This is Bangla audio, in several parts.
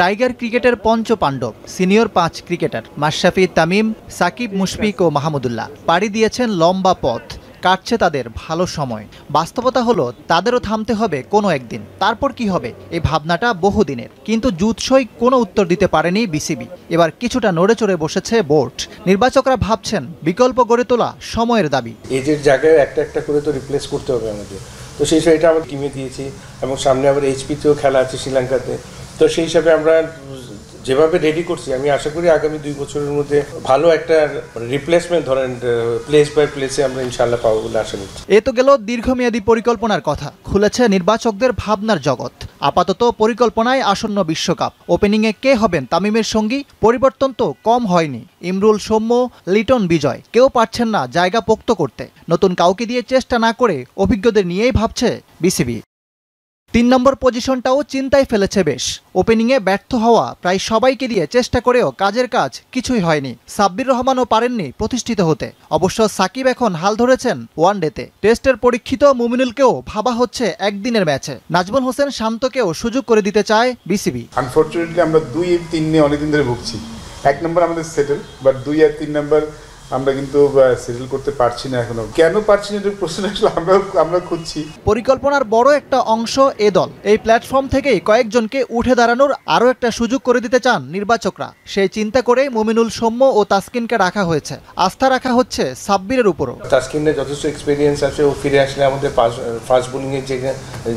টাইগার ক্রিকেটের পঞ্চ পাণ্ডব সিনিয়র পাঁচ ক্রিকেটার মাশরাফি তামিম সাকিব মুশফিক ও মাহমুদুল্লাহ পাড়ি দিয়েছেন লম্বা পথ কাটছে তাদের ভালো সময় বাস্তবতা হলো তাদেরও থামতে হবে কোনো একদিন তারপর কি হবে এই ভাবনাটা বহুদিনের কিন্তু জুৎসই কোনো উত্তর দিতে পারেনি বিসিবি এবার কিছুটা নড়ে চড়ে বসেছে বোর্ড নির্বাচকরা ভাবছেন বিকল্প গড়ে তোলা সময়ের দাবি এজের জায়গায় একটা একটা করে তো রিপ্লেস করতে হবে আমাদের তো সেই হিসাবে এটা আমরা টিমে দিয়েছি এবং সামনে আবার এইচপিতেও খেলা আছে শ্রীলঙ্কাতে তো সেই হিসাবে আমরা যেভাবে রেডি করছি আমি আশা করি আগামী দুই বছরের মধ্যে ভালো একটা রিপ্লেসমেন্ট ধরেন প্লেস বাই প্লেসে আমরা ইনশাল্লাহ পাবো বলে আশা করছি এ তো গেল দীর্ঘমেয়াদী পরিকল্পনার কথা খুলেছে নির্বাচকদের ভাবনার জগৎ আপাতত পরিকল্পনায় আসন্ন বিশ্বকাপ ওপেনিংয়ে কে হবেন তামিমের সঙ্গী পরিবর্তন তো কম হয়নি ইমরুল সৌম্য লিটন বিজয় কেউ পারছেন না জায়গা পোক্ত করতে নতুন কাউকে দিয়ে চেষ্টা না করে অভিজ্ঞদের নিয়েই ভাবছে বিসিবি তিন নম্বর পজিশনটাও চিন্তায় ফেলেছে বেশ ওপেনিংয়ে ব্যর্থ হওয়া প্রায় সবাইকে দিয়ে চেষ্টা করেও কাজের কাজ কিছুই হয়নি সাব্বির রহমানও পারেননি প্রতিষ্ঠিত হতে অবশ্য সাকিব এখন হাল ধরেছেন ওয়ানডেতে টেস্টের পরীক্ষিত মুমিনুলকেও ভাবা হচ্ছে একদিনের ম্যাচে নাজমুল হোসেন শান্তকেও সুযোগ করে দিতে চায় বিসিবি আনফর্চুনেটলি আমরা দুই তিন নিয়ে অনেকদিন ধরে ভুগছি এক নম্বর আমাদের সেটেল বাট দুই আর তিন নম্বর আমরা কিন্তু সেটেল করতে পারছি না এখনো কেন পারছি না প্রশ্ন আসলে আমরা আমরা খুঁজছি পরিকল্পনার বড় একটা অংশ এ দল এই প্ল্যাটফর্ম থেকেই কয়েকজনকে উঠে দাঁড়ানোর আরও একটা সুযোগ করে দিতে চান নির্বাচকরা সেই চিন্তা করে মুমিনুল সৌম্য ও তাসকিনকে রাখা হয়েছে আস্থা রাখা হচ্ছে সাব্বিরের উপরও তাসকিনের যথেষ্ট এক্সপিরিয়েন্স আছে ও ফিরে আসলে আমাদের ফাস্ট বোলিংয়ের যে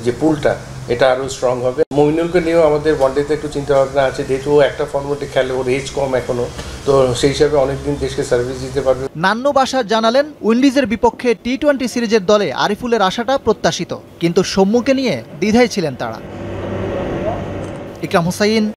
যে পুলটা এটা আরও স্ট্রং হবে মহিনুলকে নিয়েও আমাদের ওয়ানডেতে একটু চিন্তাভাবনা আছে যেহেতু একটা ফর্মেটে খেলে ওর এজ কম এখনো তো সেই হিসাবে অনেকদিন দেশকে সার্ভিস দিতে পারবে নান্ন বাসার জানালেন উইন্ডিজের বিপক্ষে টি টোয়েন্টি সিরিজের দলে আরিফুলের আশাটা প্রত্যাশিত কিন্তু সম্মুখে নিয়ে দ্বিধায় ছিলেন তারা ইকরাম হুসাইন